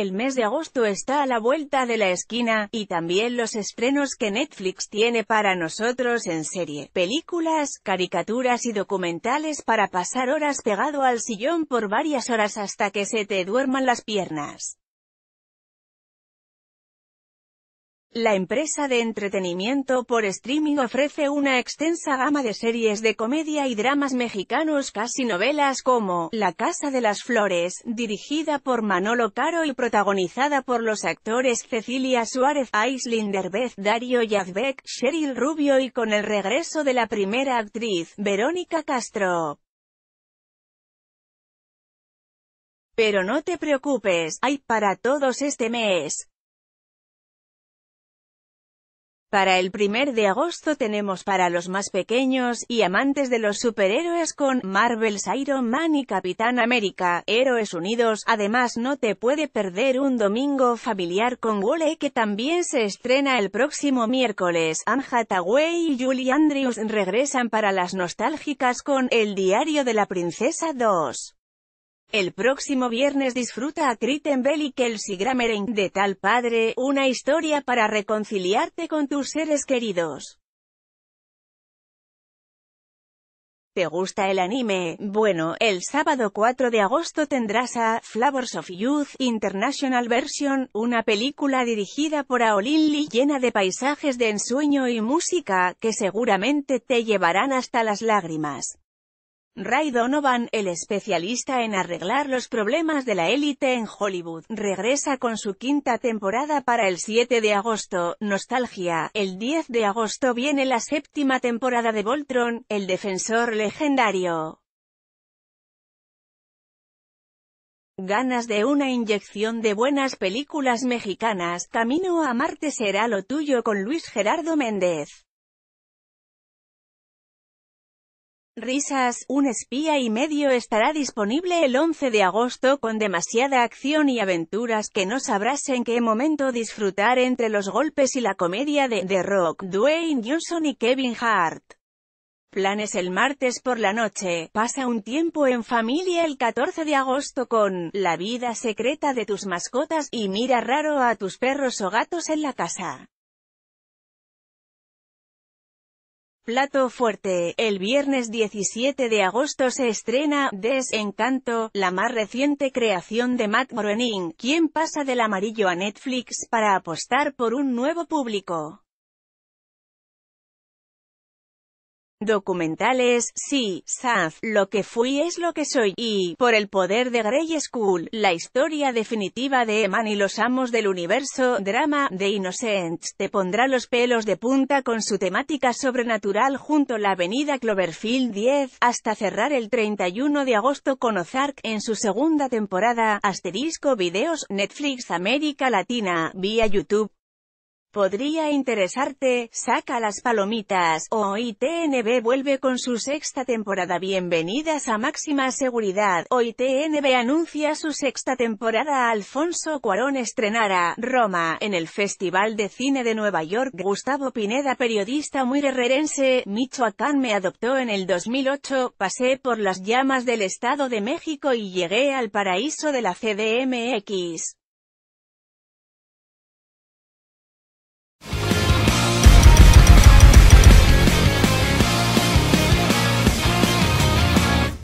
El mes de agosto está a la vuelta de la esquina, y también los estrenos que Netflix tiene para nosotros en serie, películas, caricaturas y documentales para pasar horas pegado al sillón por varias horas hasta que se te duerman las piernas. La empresa de entretenimiento por streaming ofrece una extensa gama de series de comedia y dramas mexicanos casi novelas como La Casa de las Flores, dirigida por Manolo Caro y protagonizada por los actores Cecilia Suárez, Aislinn Derbez, Dario Yazbek, Cheryl Rubio y con el regreso de la primera actriz, Verónica Castro. Pero no te preocupes, hay para todos este mes. Para el primer de agosto tenemos para los más pequeños y amantes de los superhéroes con Marvel's Iron Man y Capitán América, Héroes Unidos. Además no te puede perder un domingo familiar con Wole que también se estrena el próximo miércoles. Anne Hathaway y Julie Andrews regresan para las nostálgicas con El diario de la princesa 2. El próximo viernes disfruta a Bell y Kelsey Grammer De tal padre, una historia para reconciliarte con tus seres queridos. ¿Te gusta el anime? Bueno, el sábado 4 de agosto tendrás a Flowers of Youth International Version, una película dirigida por Aolin Lee llena de paisajes de ensueño y música, que seguramente te llevarán hasta las lágrimas. Ray Donovan, el especialista en arreglar los problemas de la élite en Hollywood, regresa con su quinta temporada para el 7 de agosto, Nostalgia. El 10 de agosto viene la séptima temporada de Voltron, el defensor legendario. Ganas de una inyección de buenas películas mexicanas, Camino a Marte será lo tuyo con Luis Gerardo Méndez. Risas, un espía y medio estará disponible el 11 de agosto con demasiada acción y aventuras que no sabrás en qué momento disfrutar entre los golpes y la comedia de The Rock, Dwayne Johnson y Kevin Hart. Planes el martes por la noche, pasa un tiempo en familia el 14 de agosto con La vida secreta de tus mascotas y mira raro a tus perros o gatos en la casa. Plato fuerte, el viernes 17 de agosto se estrena, Desencanto, la más reciente creación de Matt Groening, quien pasa del amarillo a Netflix para apostar por un nuevo público. Documentales, sí, Saz, lo que fui es lo que soy, y, por el poder de Grey School, la historia definitiva de Eman y los amos del universo, drama, de Innocents, te pondrá los pelos de punta con su temática sobrenatural junto a la avenida Cloverfield 10, hasta cerrar el 31 de agosto con Ozark, en su segunda temporada, asterisco videos, Netflix América Latina, vía YouTube podría interesarte, saca las palomitas, o TNB vuelve con su sexta temporada Bienvenidas a Máxima Seguridad, hoy TNB anuncia su sexta temporada Alfonso Cuarón estrenará, Roma, en el Festival de Cine de Nueva York, Gustavo Pineda periodista muy guerrerense, Michoacán me adoptó en el 2008, pasé por las llamas del Estado de México y llegué al paraíso de la CDMX.